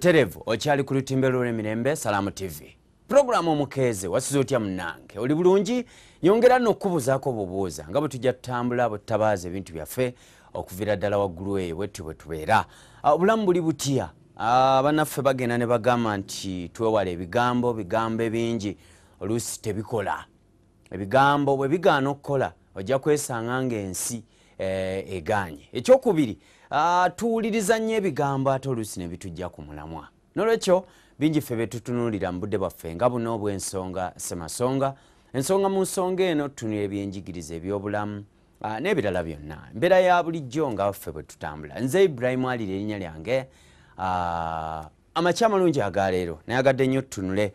terevu okyali ku lutimbe lw'olwemirembe salaamu tv puroguramu omukeeze wasiza otya munange oli bulungi yongera nookubuuzaako obubuuza nga bwe tujja tutambula bwe tutabaaza ebintu byaffe okuviira ddala waggulu eyo bwetu bwe tubeera ah, obulamu buli butya abanaffe ah, bagenda ne bagamba nti twewala ebigambo bigambo ebingi oluusi tebikola ebigambo bwe bigaana okukola ojja kwesanga ngaensi egaanye eh, ekyokubiri ah, tuwuliriza nnyo ebigambo ate oluusi ne bitujja ku mulamwa nolwekyo bingi ffe betutunuulira mu budde bwaffe nga buno obwensonga semasonga ensonga mu nsonga eno tutunula ebyenjigiriza ebyobulamu n'ebirala byonna embeera ya bulijjo nga ffe bwe tutambula nze ibulayimu alira erinnya lyange amaky amalungi agaleero nayagadde nnyo tutunule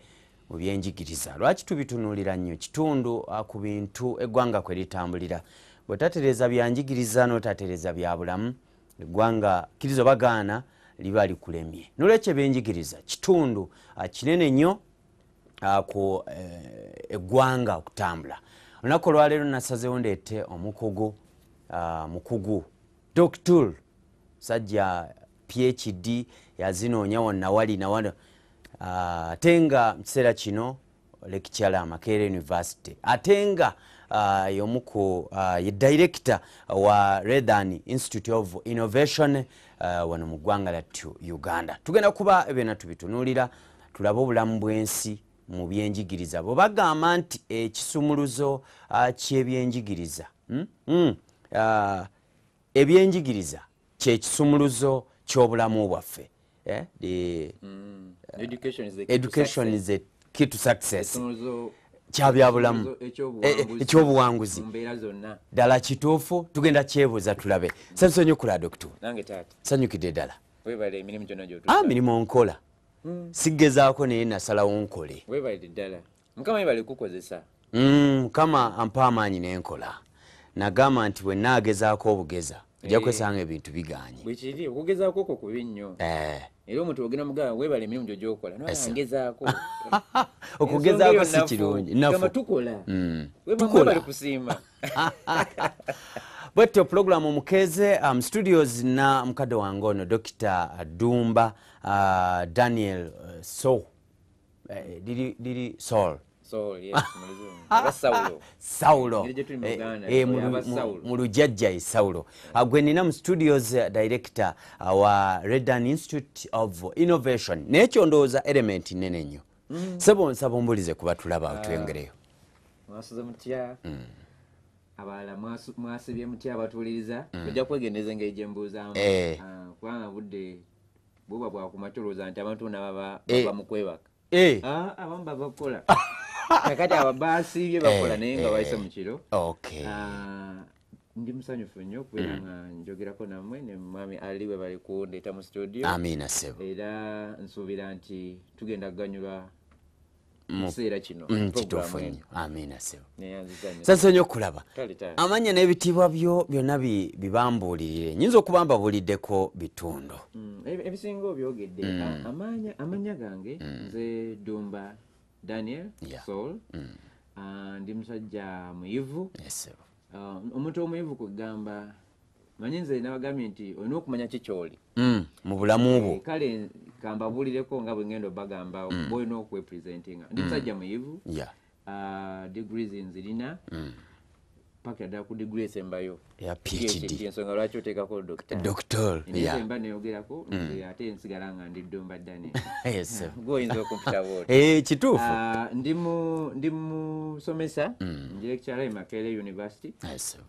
mu byenjigiriza lwaki tubitunuulira nnyo kitundu ku bintu eggwanga kwe litambulira bwe tatereeza byanjigiriza n'otatereeza bya bulamu eggwanga kiriza obagaana liba likulemye nolwekyo ebyenjigiriza kitundu ah, kinene nnyo ah, ku eh, eggwanga okutambula olunaku olwaleero nasazewo ndeete omukugu ah, mukugu doctor sajja phd yazinoonya wonawali nawano ate nga mukiseera kino lekicala makere university ate nga yomuku ye director wa redhan institute of innovation Uh, wano mu ggwanga lyattyo uganda tugenda kuba byona tubitunuulira tulabe obulamu bw'ensi mu byenjigiriza bwebagamba nti ekisumuluzo uh, kyebyenjigiriza hmm? Hmm. Uh, ebyenjigiriza kyekisumuluzo kyobulamu bwaffe eh? hmm. education is the key to success kyabyabulamu eh, eh, ekyobuwanguzi ddala kituufu tugenda kyebuuza tulabe sansonyikula dokito sanyukidde ddala ah, mirimu nkola hmm. sigezaako naye nasalawo nkole hmm, mukama ampa amaanyi n'enkola nagamba nti bwe naagezaako obugeza ojja eh, kwesanga ebintu biganye bwekiri okugezaako ko kubi nnyo eh. era omuntu ogenda mugamba webala emirimu gyo gyokola nangezaako okugezaako si kirungi nafu tukola hmm. webamwebali kusiima bwetyo pulogulamu omukeeze mu um, studios na mukadde wange ono dokita dumba uh, daniel uh, so eh, liri sol saulo mu lujajja e saulo gwe nina mu studios uh, director uh, wa redan institute of innovation naye kyondowooza element nene nnyo mm-hmm. sebonsaba ombulize kuba tulaba otwengereyo ah. mm. abalala mwasibye mutya abatuliriza mm. ojja kwegendeza engeri gyembuuzamu eh. ah, kubanga budde buba bwakumatuluza nti abantu nababa eh. mukwebaka eh. ah, abamu bava kukola kakati ababaasibye bakola naye nga bayise mukiro ndi musanyufu nnyo okubera nga njogerako nammwe ne mwami ali bwe bali kundeeta mu studio era nsuubira nti tugenda kuganyulwa kitufu nyo amina sebo sansonyi okulaba amanya n'ebitiibwa byo byonna bibambuulirire nyinza okubamba buliddeko bitundu mm, ebisinga obyogedde mm. amanya gange mm. nze dumba daniel yeah. saul mm. uh, ndi musajja muivu yes, uh, omuntu omuivu kwegamba manyi nze nabagambye nti olina okumanya kikyoli mm. mubulamu bwo e, kale kambabulireko nga bwegenda obagamba mm. boolina okwepresentinga ndi musajja mm. muivu yeah. uh, degrees nzirina mm. pakira ddala ku degrees embayo eya phddkitufu ndi musomesa nlecturer makere university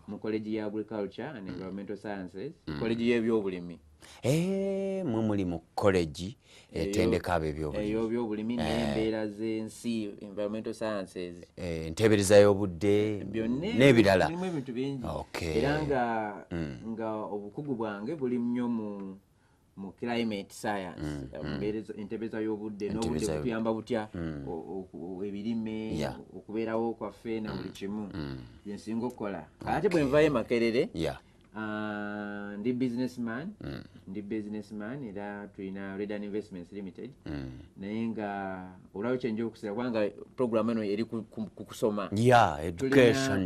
mucollege ya agriculture and environmental sciences hmm. college yebyobulimi eh, mwe muli mu collegi etendeka eh, eh, abo ebyobulimi nembeera zensi environmental sciences enteebereza y'obudde n'ebirala era kubanga mm. nga obukugu bwange buli nnyo mu mu climate science mm, mm. entebeza y'obudde n'obudde butuyamba butya ebirime okubeerawo kwaffe na buli kimu yensinga okukola ate bwe nvayo makerere Uh, ndi businessman mm. ndi businessman era tulina redan investments limited mm. naye nga olwawo kyenja okusira kubanga program eno eri kukusoma hmm.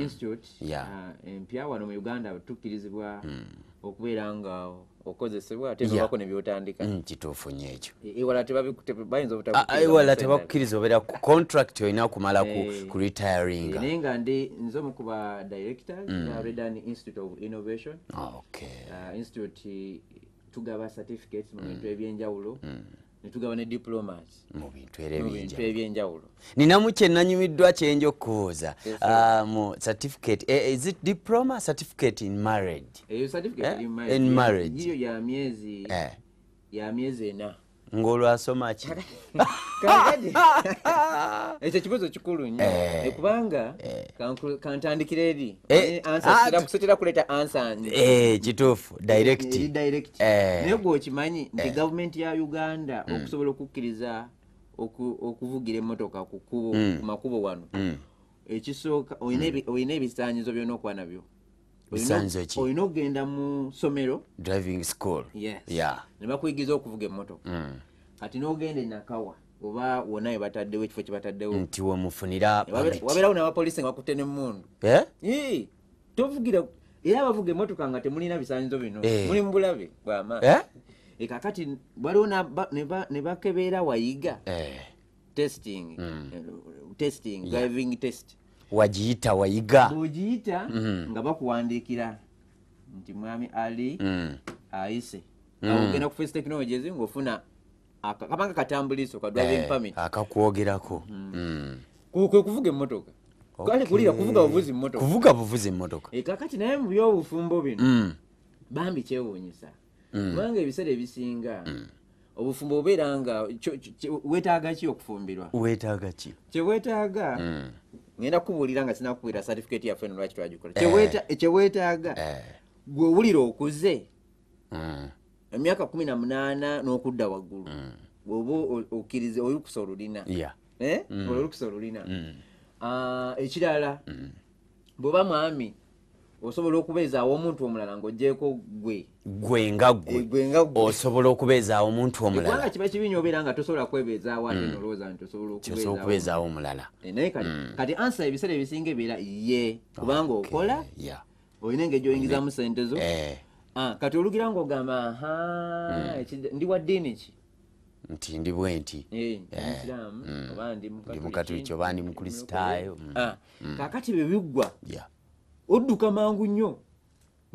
institute uh, empya wano mu uganda tukkirizibwa mm. okubeera nga okozesebwa ate ebako nebyotandika mm, kitufu nyo ekyo ewala tebakukiriza ah, ah, obeera ku contract olina kumala eh. ku retiring eh, naye nga ndi nze omukuba directors redan mm. institute of innovation ah, institute tugaba certificates mu bintu mm. ebyenjawulo netugaba ne diplomat mu bintu era ebintu ebyenjawulo ninamu kyenanyumiddwa kyenja okubuuza mu certificate is it diploma certificate in marriage in marriage yo ya myezi ya myezi ena ngaolwasoma ki ekyo kibuzo kikulu nnyo eh. kubanga eh. kantandikira eri kusotera kuleta ansani kituufu directnaye eh, gweokimanyi nti gavumenti ya uganda hmm. okusobola okukkiriza okuvugira emmotoka ku hmm. makubo wano hmm. ekisooka olina ebisaanyizo byona okuba nabyo usanzeki olina okgenda mu somero driving school nebakuigiza okuvuga emoto mm. kati nogenda enakawa oba wonayo bataddewo ekifo kyebataddewo nti wemufunira wabeerawo nabapolisi ngakutte nemundu eh? tovugira era abavuga emotoka nga temulina bisanyizo bino eh. muli mubulabe bwama eh? e kakati waliwo nebakebeera wayiga testing mm. testing driving test wagiyita wayiga ogiyita mm-hmm. nga bakuwandiikira nti mwami ali mm. ayise mm. ogenda ku face technologies ngaofuna kabanga katambuliiso kadwaakakwogerako eh, mm. kwe kuvuga emmotoka kuvuga buvuzi mmotoka eh, kakati naye mubyobufumbo bino bambi kyewuunyisa kubanga ebiseera ebisinga obufumbo obeera nga wetaaga ki okufumbirwa wetaaga ki kyewetaaga ngenda kubuulira nga sinakubuira satifikati yaffe eno lwaki twagikola ekyewetaaga eh. gwe eh. owulira okuze hmm. emyaka kumi na munaana n'okudda waggulu hmm. weoba okkirize olukusa olulina eh? hmm. olukusa olulina ah, ekirala bweoba mwami osobola okubezaawo omuntu omulala ngaojeeko gwe gwengagwegwenga eh, osobola okubezaawo omuntu omulala kiba kibi nyo obeera nga tosobola kwebezaawo ate mm. nolowooza nti osobola okubezaawo omulala eh, naye kati mm. kati ansa ebiseera ebisinga ebeera ye kubanga okola olina engeri gyoyingizamu sente zo eh. ah, kati olugira nga ogamba mm. ndi wa ddiini ki nti ndi bwe ntiamu oba ndi mukatuliki oba ndi mukristaayo kakati ah, bwe biggwa odduka mangu nnyo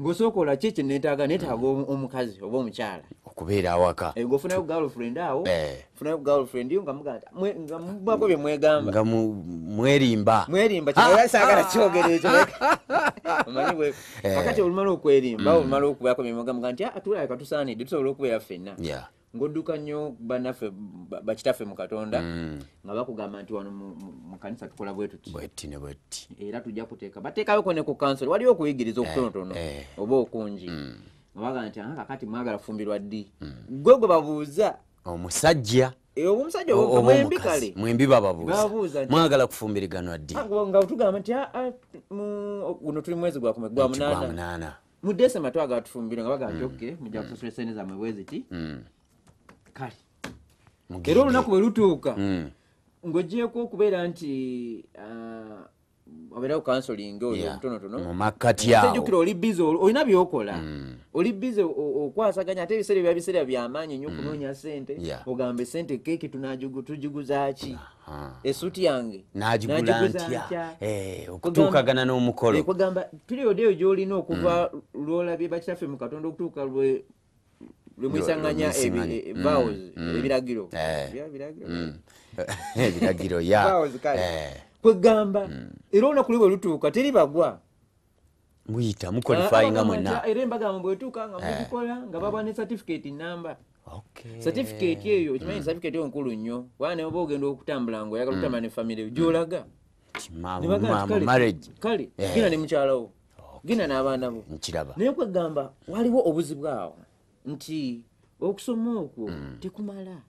ngaosooka olaki ekyenetaaga netaaga omukazi oba omukyala okubeera awaka eh, ngaofunayo ku girlfriend awo eh. funayo ku girlfriend yo nga mubako bye mwegamba nga mwerimba mwerimba kyasagala kyogere ekyo omanyibwekakati eh. olumala okwerimba mm. olumala okubako bye mwegamba nga nti atulaka ah, tusaanidde tusobole okubeera ffenna ngaodduka nnyo banaffe bakitaffe mukatonda mm. nga bakugamba nti wano mukanisa tukola bwetuti bweti era tujja kuteeka bateekayoko ne ku kansol waliyo okuyigiriza eh, okutonotono eh. oba okungi mm. abagaa nti ah, kakati mwagala fumbirwa ddi mm. gwe gwe babuuza omusajja eh, omusajjamwembi babababuzamwagala kufumbiriganwa ddinga ah, tugamba nti ah, guno tuli mwezi gwakumegwa munaana mu desemba twagala tufumbirwe nga bagaa nti ok mujja kusasula esene zamwe bweziti kale era olunaku bwe lutuuka hmm. ngaogyeku okubeera nti uh, obeerawo counseling otonotonomumakatiawjukira oli busy olina byokola hmm. oli busy okwasaganya ate ebiseera ebya biseera byamaanyi nyo okunoonya hmm. sente ogamba esente keeki tujuguzaki esuuti yange eh, okutuukagana n'omukolo eh, kagamba piriyodi eyo gyolina okuva lwolabye bakitaffe mu katonda okutuuka lwe lwemwisanganya e- mm. vows mm. e- ebiragiro eh. mm. ebiragiro eh. kwegamba era olunaku lwe bwelutuuka teri bagwa muyita mukolifyinga ah, mwena ah, era embaga mwe bwetuuka nga eh. mukikola nga baba ne certificate namba certificate eyo kimanyi certificate eyo nkulu nnyo wana oba ogenda okutambula nga oyagala okutambula ne famiry eyo gyolaga kale gina ne mukyalawo gina n'abaana bo naye kwegamba waliwo obuzibu awo nti okusoma okwo mm. tekumala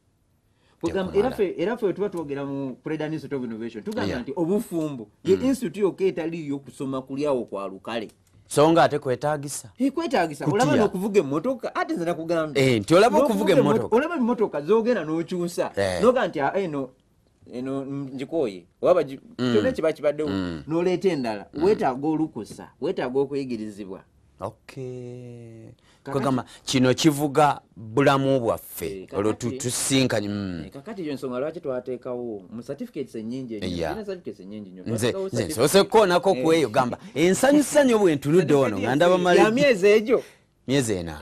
era fe tuba twogera mu preda institute of innovation tugamba nti obufumbo ye mm. institute yokka etaliyo kusoma kulyawo kwa lukale songa ate kwetagisa kwetagisa olaba nokuvuga emotoka ate nze nakugambe eh, nti olaba okuvuga emotoka olaba emotoka zogera nokyusa eh. noga nti ah, eno eno njikoye oba mm. kyona kiba kibaddewo noleeta endala wetaaga olukusa wetaaga okuyigirizibwa okkwegamba kino kivuga bulamu bwaffe eh, olwo tusinkanye mm. eh, kakati ekyo nsonga lwaki twateekawo mu certificates enyingi nze nsoose kukoonako eh. kweyo gamba ensanyusanyo bwentunudde wono nga ndaba malmyezi egyo myezi ena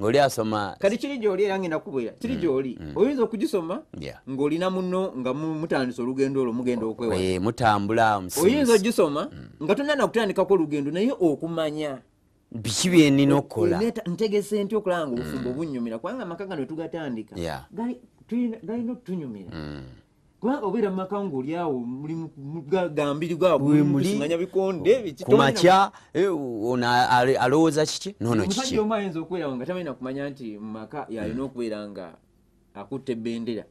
ngaoli asoma kati kiri gyoli era ngenda kubuira kiri mm, gyoli mm. oyinza okugisoma ngaolina muno nga mutandisa olugendo olwo mugenda oh, okwewa mutambula oyinza ogisoma nga tonda nakutandikako olugendo naye okumanya biki byenina okukolantegese nti okulaba nga obufumbo mm. obunyumira kubanga amaka gano wetugatandika galina otutunyumira mm. kubanga obeera mumaka ngaolyawo mulimugambiri gwawoanya bikonde ku makya e, ono alowooza kiki nono kikiomusajja omu ayinza okubeerawo nga tamalina kumanya nti mumaka yalina mm. okubeera nga akutta ebbendera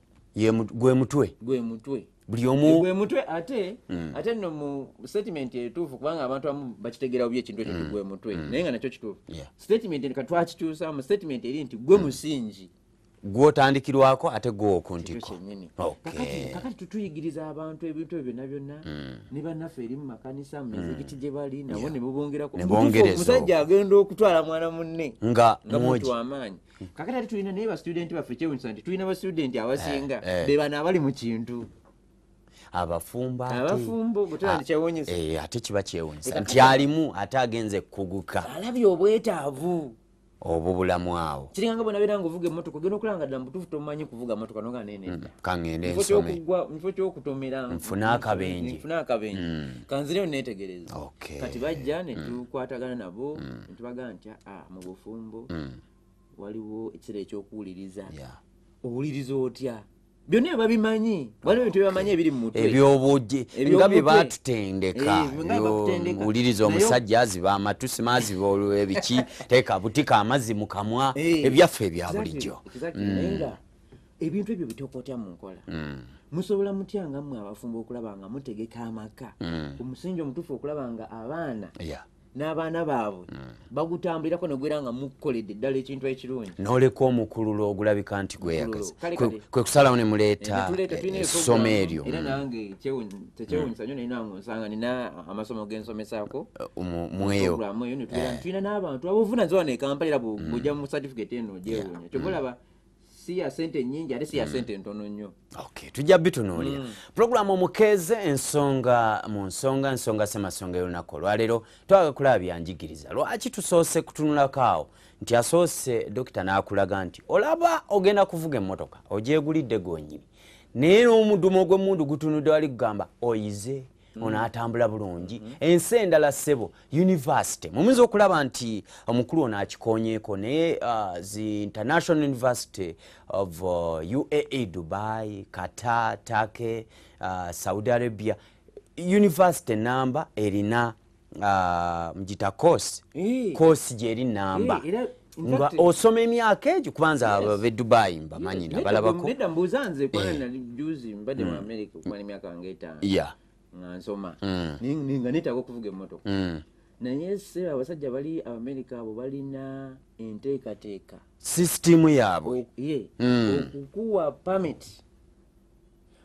gwe mutwe gwe mutwe buli omugwemutwe ate mm. ate nno mu statement etuufu kubanga abantu amu bakitegerao by ekintu ekyo mm. tigwemutwe mm. naye nga nakyo kituufu yeah. statement katwakikyusa mu statement eri nti gwe hmm. musingi mm. gweotandikirwako ate gweokuntikokakati okay. tutuyigiriza abantu ebintu ebyo byonna byonna mm. ne bannaffe eri mu makanisa mu mizigiti mm. gye bali nabo yeah. nebubongerakomusajja agenda okutwala mwana munne nga muntu wamaanyi kakati ate tulina naye bastudent baffe kyewunisa nti tulina bastudenti abasinga eh, eh. bebano abali mu kintu abafumba ah, eh, ate kiba kyewunyisa nti alimu ate agenze kuguka alabye obwetaavu obubulamu awo kiringanga bwenabeera nga ovuga emotoka ogenda okulanga dda mubutuufu tomanyi kuvuga motoka noga nene mm, kaŋŋende nsomekifo kyokutomera nfune akabenjenfune akabenje kanzireo mm. netegereza kati bajja netukwatagana mm. nabo netubagaa nti aa ah, mu bufumbo waliwo ekiseera ekyokuwuliriza owuliriza otya byonna ebabimanyi waliwo bintu ebibamanyi ebiri mu mutwe ebyobuje nga bye batutendeka owuliriza eh, omusajja aziba amatu simaziba olwebiki teeka butika amazzi mu kamwa eh, ebyaffe ebya bulijjo mm. ebintu ebyo bitokootya mu nkola mm. musobola mutya nga mmwe abafumba okulaba nga mutegeka amaka omusinja mm. omutuufu okulaba nga abaana n'abaana baabwe mm. bagutambulirako negwera nga mukoledde ddala ekintu ekirungi noleka omukululo ogulabika nti gweyagaza kwe kusalawo ne muleeta eh, essomo eryo era mm. nange tekyewunyisa nyo nayina ngu nsanga nina amasomo gensomesaako uh, mweyoamyo nitulira ntulina eh. n'abantu abuvunanzi wa nekampala era bwojja mm. mu certificate eno ogyewunya kyobalaba siya sente nyingi ate siya mm. sente ntono nnyo okay tujja bitunuulira mm. puloguramu omukeeze ensonga mu nsonga ensonga semasonga eyolunaku olwaleero twaga kulaba byanjigiriza lwaki tusoose kutunulako awo nti asoose dokita n'akulaga nti olaba ogenda kuvuga emmotoka ogyegulidde gonyini naye n'omudumo ogw'emundu gutunudde wali kugamba oyize Mm. onaatambula bulungi ensi endala ssebo univesity mumuyinza okulaba nti omukulu ono akikonyeeko naye the uh, international university of uae uh, dubai kata take uh, saudi arabia univesity namba erina mugita coursi eh. coursi gyeri namba eh, nga osoma emyaka egyo kubanza bedubayi mbamanyi nabalabakoa nga nsoma mm. nga neetaga okuvuga emmotoka mm. naye se abasajja bali abamerika abo balina enteekateeka sisitimu yaabwe mm. okukuwa pamiti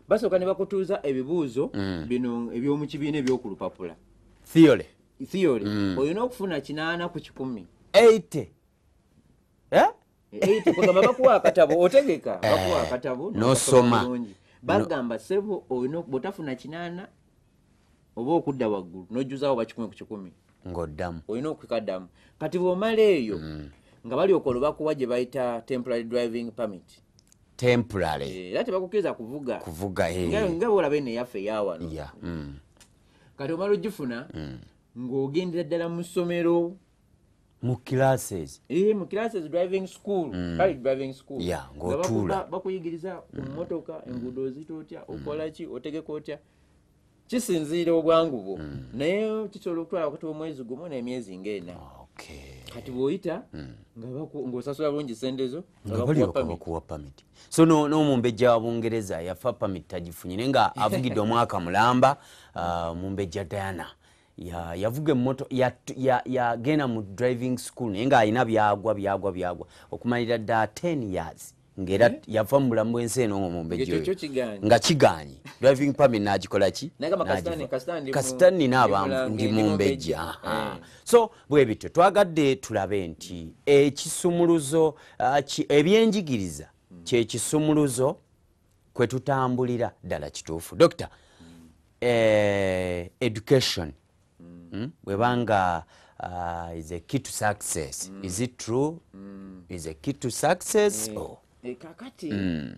basooka ne bakutuuza ebibuuzo bino ebyomu kibiina ebyoku lupapula theore theore olina okufuna kinaana ku kikumi eit kugamba eh? bakuwa akatabu otegeka bakuwa eh, akatabu nosoma bagamba sebo olina bwetafuna kinaana oba okudda waggulu nojuza wo bakikumi ku kikumi ngaoddamu olina okukikaddamu kati bwomala eyo mm. nga bali okola obakuwa gye bayita temporary driving permit temporary era tebakukkiriza kuvuga kuvuga nga boolaba ene yaffe eyawano mm. kati omala ogifuna mm. ng'ogendera ddala mu ssomero mu classes ee eh, mu classes driving school kali driving school ngaotula bakuyigiriza ku mmotoka enguudo ozita otya okola ki otegeka otya kisinziira obwangu bwo hmm. naye kisobola okutwala wakati womwezi gumu nemyezi ngaena kati bwoyita hmm. ngaosasula bulungi sendezo nbakuwa pamit so nomumbejja wa bungereza yafa pamit tagifunyire nga avugidde omwaka mulamba uh, mumbejja diana yavuga emoto yagenda mu driving school naye ngaalina byagwa byagwa byagwa okumalira dda 10 years ngaera eh? yava mubulamu bwensi eno omumbejjoyo nga kiganye driving pami nagikolaki kasitani nabamu ndi mumbejja eh. so bwebityo twagadde tulabe nti ekisumuluzo ebyenjigiriza hmm. kyekisumuluzo kwetutambulira ddala kituufu dokita eh, education hmm. hmm, bwebanga is a key to success is it true is a key to success kakati mm.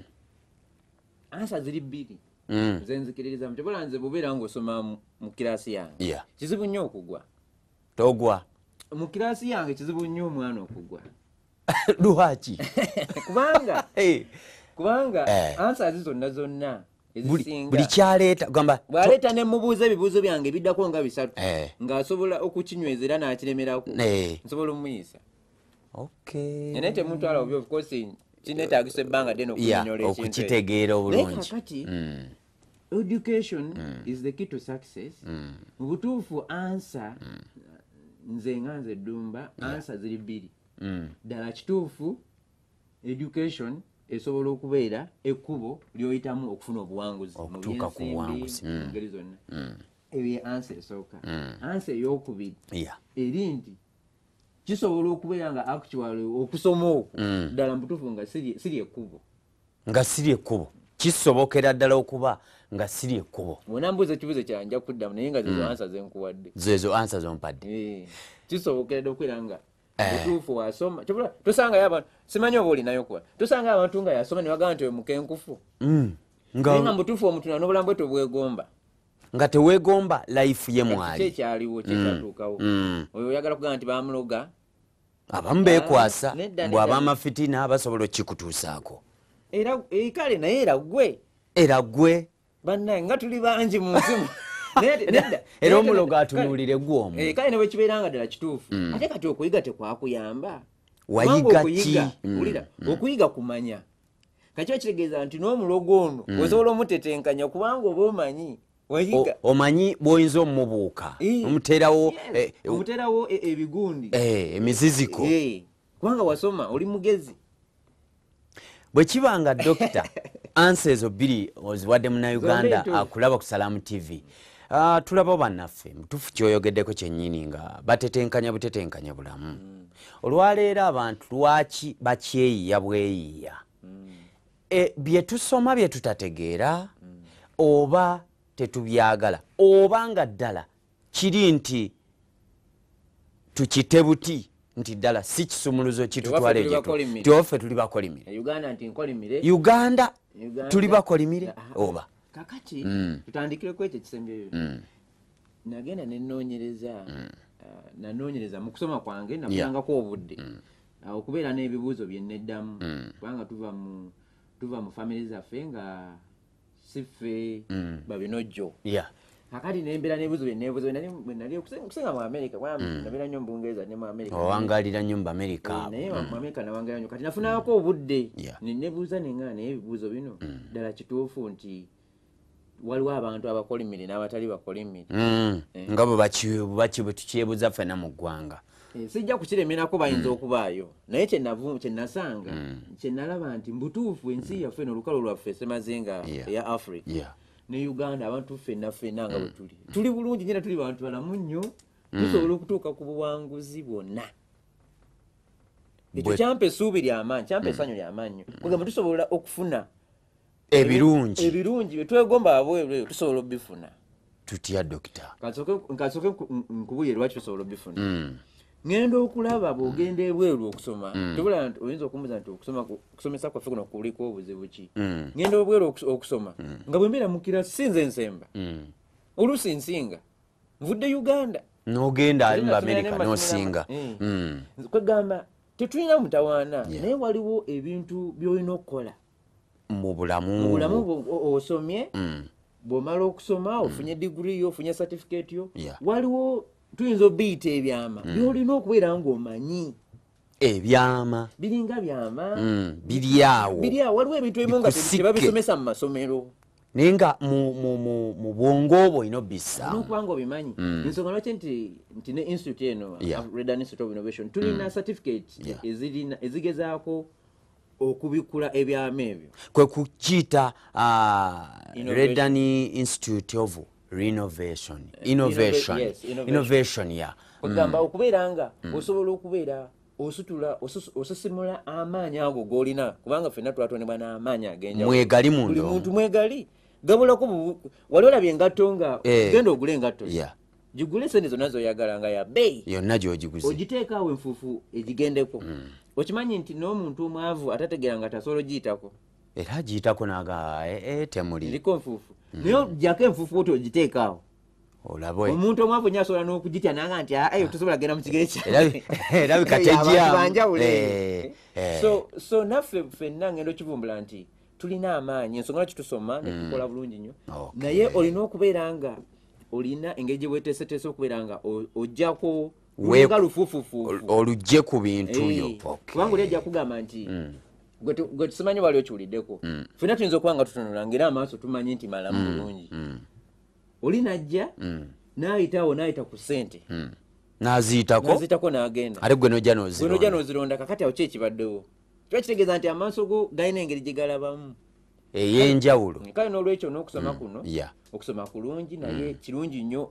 ansa ziri bbiri mm. nze nzikiririza mukyobola nze bubeera ngaosoma mukiraasi yange kizibu nnyo okugwa togwa mukiraasi yange kizibu nnyo omwana okugwa lwaki kubanga kubanga eh. ansa zi zonna zonna buli kyaleeta gamba bwaleeta nemubuuza ebibuuzo byange biddako nga bisatu eh. ngaasobola okukinyweza era nakiremerako eh. nsobola omuyisa okay naye temutwala obyo ofcourse kinetagisa ebbanga den okukitegeera obulungi mm. education mm. is the key to success mu mm. butuufu ansa mm. nze nga nze eddumba ansa ziri bbiri mm. ddala kituufu education esobola okubeera ekkubo lyoyitamu okufuna obuwanguzi okutuuka ku buwanguzi ngeri zonna mm. eyo ye ansa esooka ansa eyokubiri eri nti kisobola okubeera nga actual okusoma oku mm. ddala mbutuufu nga siri ekkubo nga siri ekkubo kisobokera ddala okuba nga siri ekkubo onambuuza ekibuuzo kyala nja kuddamu naye nga zezo mm. ansa zenkuwadde zezo ansa zompadde eh, kisobokeradde okubeera nga eh. mutuufu wasoma kyobula tosangayo abantu simanyi oba olinayo kuba tosangayo abantu nga yasoma ne bagamba nti we mukenkufu mm. naye nga mutuufu omutunda n'obulamu bwete obwegomba nga tewegomba lifu ye mwaliyagalaugaabamuloga mm. mm. abamu bekwasa mbw ah, abamafitina basobola okikutuusaako eh, kale naye eragwe eragwe banaye nga tuli bangi munsimu era omulogo atunuulire gwomu eh, kale ne bwekibeeranga ddala kituufu mm. ate kati okuyiga tekwakuyamba wayigakiulira okuyiga kumanya kakiba kitegeeza nti n'omulogo ono osobola omutetenkanya kubanga oba omanyi omanyi bwoyinza omubuuka omuterawoomuterawo eh, eh, ebigundi eh, emiziziko kubanga wasoma oli mugezi bwe kiba nga dokita ansa ezo bbiri oziwadde munauganda akulaba ku salaamu tv ah, tulaba bannaffe mutufu kyoyogeddeko kyennyini nga batetenkanya butetenkanya bulamu hmm. olwaleero abantu lwaki bakyeyiya bweyiya hmm. byetusoma byetutategeera hmm. oba tetubyagala oba nga ddala kiri nti tukite buti nti ddala si kisumuluzo kitutwale gyetyoffe tuli bakolimire eh, uganda tuli bakolimire oba kakati mm. tutandikireku ekyo ekisembyeyo mm. nagenda nenonyereza mm. eh, nanonyereza mukusoma kwange nakulangaku obudde okubeera n'ebibuuzo byeneddamu kubanga tuva mu famiry zaffe nga sife mm. babinojo kakati nembeera nebuzo byenebuzo bwenali okusinga mu america mm. nabeera nyo mubungereza ne muamerica owangalira nyo mu america oh, naye mu america eh, nawangalira mm. nyo kati nafunawako obudde nenebuuza nengaa naye ebibuuzo bino ddala kituufu nti waliwo abantu abakola emmiri n'abatali bakola emmiri eh. nga bwe bakibwe tukyebuza ffena mu ggwanga Eh, sijja kukiremerako bayinza hmm. okubaayo naye kyenasanga hmm. kyenalaba nti mubutuufu ensi hmm. yaffe nolukalo lwaffe semazenga eya africa ne uganda abantu fenna fenna nga bwetuli tuli bulungi nyena tuli bantu balamu nnyo tusobola okutuuka ku buwanguzi bwonna ekyo kyampa essuubi lyamaanyi kyampa essanyu lyamaanyi kugamba tusobola okufuna e ebirungi ebirungi byetwegomba abweroeyo tusobola obifuna tutya dokita kansooke nkubuye lwaki tusobola obifuna ngenda okulaba mm. bwogenda ebweru okusoma mm. oyinza okumuza nti okusomesa kwaffe kuno kuliko obuzibu ki mm. ngenda obweru okusoma nga bwembeera mukira sinza ensemba olusi nsinga nvudde uganda nogenda alimubamerikanosinga eh. kwegamba tetulina mutawaana naye waliwo ebintu byolina okukola mubulamubulamu osomye bwomala okusoma ofunye digri yo ofunye satifiketi yo waliwo tuyinza obiyita ebyama hmm. byolina okubeera ngaomanyi ebyama biringa byama hmm, biriawo waliwo ebintu ebibabisomesa mu masomero naye nga mu bwongo bwo olina obisaokubanga obimanyi ensonga hmm. lwaki nti nti ne institute eno redan institute of innovation tulina certificate ezirina ezigezaako okubikula ebyama ebyo kwe kukiyita ah, redan institute of Eh, mm. okubeera nga mm. osobola okubeera osutula osusimula amaanyi ago golina kubanga fena twatonebwa n'amaanyi agenjamuntu mwegali gabulaku wali olaba engatto nga eh. genda ogule engatto gigule sente zonna zoyagala nga yabeeyi yonna gogiogiteekaawo enfuufu egigendeko mm. okimanyi nti n'omuntu omwavu atategeera nga tasobola ogiyitako era agiyitako nagaa e-, e-, temuliriko nfuufu naye mm-hmm. jako enfufu oti ogiteekaawo omuntu omwavu nye asobola nokugitya nanga nti ayo ah, eh, tosobola genda mukigere kyaabanjawule so naffe fenna ngenda okivumbula nti tulina amaanyi ensonga laki tusoma netukola mm. bulungi nnyo naye olina okubeera nga olina engeri gye weteeseteese okubeera nga ojjako olugalufufufu olugje ku bintu yo kubanga oli ajja kugamba nti mm. gwe tusimanyi wali okiwuliddeko mm. fena tuyinza okuba nga tutunulangaera amaaso tumanyi nti malamu mm. bulungi mm. mm. oli najja mm. nayitaawo nayita ku sente mm. naziitakoziitako nagenda ate gwe noja nozironda nozino kakati awo ki ekibaddewo kiba kitegeeza nti amaaso go galina engeri gyegalabamu eyenjawulo kale nolwekyo nokusoma mm. kuno okusoma kulungi naye mm. kirungi nnyo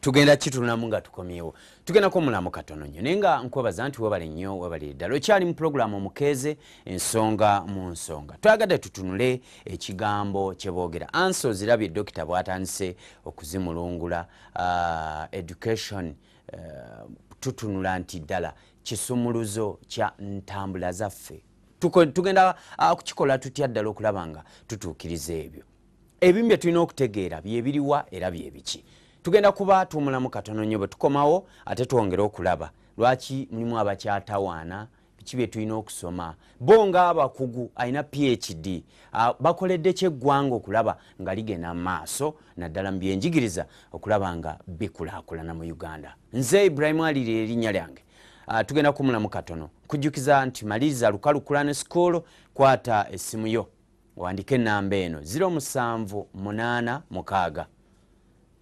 tugenda kitunulamu nga tukomyewo tugendako mulamu katono nnyo naye nga nkwebaza nti webale nnyo webale eddala okyali mu pulogulaamu omukeeze ensonga mu nsonga twagadde tutunule ekigambo kyeboogera ansos rabye dokita bwatandise okuzimulungula uh, education uh, tutunula nti ddala kisumuluzo kya ntambula zaffe tugenda uh, kukikola tutya ddala okulaba nga tutuukiriza ebyo ebimu bye tulina okutegeera byebiriwa era byebiki tugenda kuba tuwumulamu katono nnyo bwe tukomawo ate twongere okulaba lwaki mulimu abakyatawaana biki byetulina okusoma bo ngaabakugu alina phd ah, bakoledde kyeggwanga okulaba nga ligenda mumaaso naddala mubyenjigiriza okulaba nga bikulaakulana mu uganda nze ibrahimu alire erinnya lyange ah, tugenda kumulamu katono kujjukiza nti maliriza lukalukulane school kwata essimu yo owandika enamba eno 0786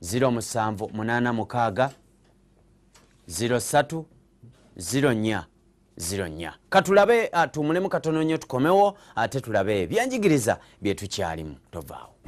0786 katulabe tumulemu katono nnyo tukomewo ate tulabe ebyenjigiriza byetukyalimu tovaawo